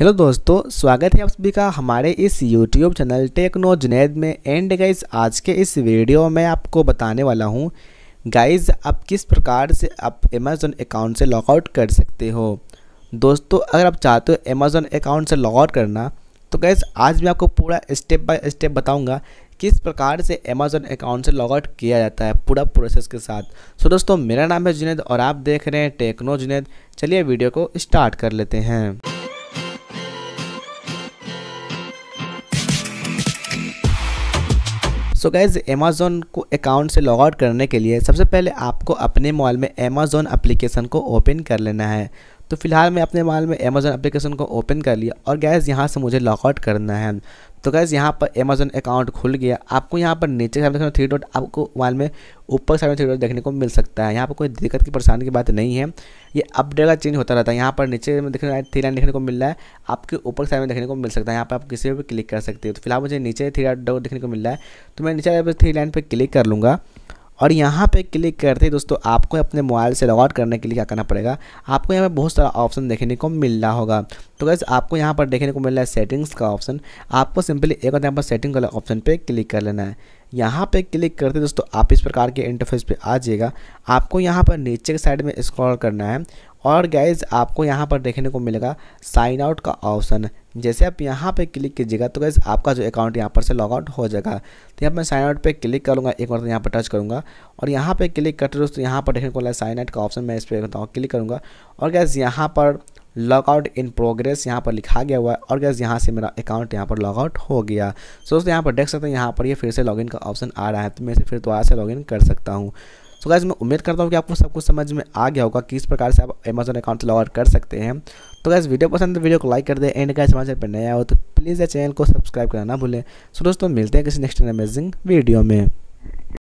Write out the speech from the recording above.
hello दोस्तों स्वागत है आप सभी का हमारे इस यूट्यूब चैनल टेक्नो जुनेद में एंड गाइज आज के इस वीडियो में आपको बताने वाला हूँ गाइज आप किस प्रकार से आप अमेज़ोन अकाउंट से लॉगआउट कर सकते हो दोस्तों अगर आप चाहते हो अमेज़ोन अकाउंट से लॉगआउट करना तो गाइज़ आज मैं आपको पूरा स्टेप बाय स्टेप बताऊँगा किस प्रकार से अमेज़ॉन अकाउंट से लॉगआउट किया जाता है पूरा प्रोसेस के साथ सो दोस्तों मेरा नाम है जुनेद और आप देख रहे हैं टेक्नो जुनेद चलिए वीडियो को स्टार्ट कर लेते हैं सो गैज़ अमेज़ोन को अकाउंट से लॉग आउट करने के लिए सबसे पहले आपको अपने मोबाइल में अमेज़ोन अप्लीकेशन को ओपन कर लेना है तो फिलहाल मैं अपने मोबाइल में अमेज़ोन अप्लीकेशन को ओपन कर लिया और गैज़ यहाँ से मुझे लॉग आउट करना है तो गैस यहाँ पर अमेजोन अकाउंट खुल गया आपको यहाँ पर नीचे साइड में थ्री डॉट आपको वाल में ऊपर साइड में थ्री डॉट देखने को मिल सकता है यहाँ पर कोई दिक्कत की परेशानी की बात नहीं है ये अपडेट का चेंज होता रहता है यहाँ पर नीचे में देखने थ्री लाइन देखने को मिल रहा है आपके ऊपर साइड में देखने को मिल सकता है यहाँ पर आप किसी पर क्लिक कर सकते हो तो फिलहाल मुझे नीचे थ्री डॉट देखने को मिल रहा है तो मैं नीचे थ्री लाइन पर क्लिक कर लूँगा और यहाँ पे क्लिक करते ही दोस्तों आपको अपने मोबाइल से लॉगआउट करने के लिए क्या करना पड़ेगा आपको यहाँ पे बहुत सारा ऑप्शन देखने को मिल रहा होगा तो गैस आपको यहाँ पर देखने को मिल रहा है सेटिंग्स का ऑप्शन आपको सिंपली एक बार यहाँ पर सेटिंग वाला ऑप्शन पर क्लिक कर लेना है यहाँ पे क्लिक करते दोस्तों आप इस प्रकार के इंटरफेस पे आ जाएगा आपको यहाँ पर नीचे के साइड में स्क्रॉल करना है और गैज़ आपको यहाँ पर देखने को मिलेगा साइन आउट का ऑप्शन जैसे आप यहाँ पे क्लिक कीजिएगा तो गैस आपका जो अकाउंट यहाँ पर से लॉग आउट हो जाएगा तो यहाँ मैं साइन आउट पे क्लिक करूँगा एक बार तो यहाँ पर टच करूँगा और यहाँ पे क्लिक करते हुए दोस्तों यहाँ पर देखने को मिला साइन आउट का ऑप्शन मैं इस पर क्लिक करूँगा और गैस यहाँ पर लॉग आउट इन प्रोग्रेस यहाँ पर लिखा गया हुआ है और गैस यहाँ से मेरा अकाउंट यहाँ पर लॉग आउट हो गया सो दोस्तों यहाँ पर देख सकते हैं यहाँ पर ये फिर से लॉगिन का ऑप्शन आ रहा है तो मैं इसे फिर दोबारा से लॉगिन कर सकता हूँ सो गैस मैं उम्मीद करता हूँ कि आपको सब कुछ समझ में आ गया होगा किस प्रकार से आप अमेजोन अकाउंट लॉग कर सकते हैं तो गैस वीडियो पसंद है तो वीडियो को लाइक कर दें एंड गैस हमारे चैनल पर नया हो तो प्लीज़ चैनल को सब्सक्राइब करना ना भूलें सो दोस्तों मिलते हैं किसी नेक्स्ट अमेजिंग वीडियो में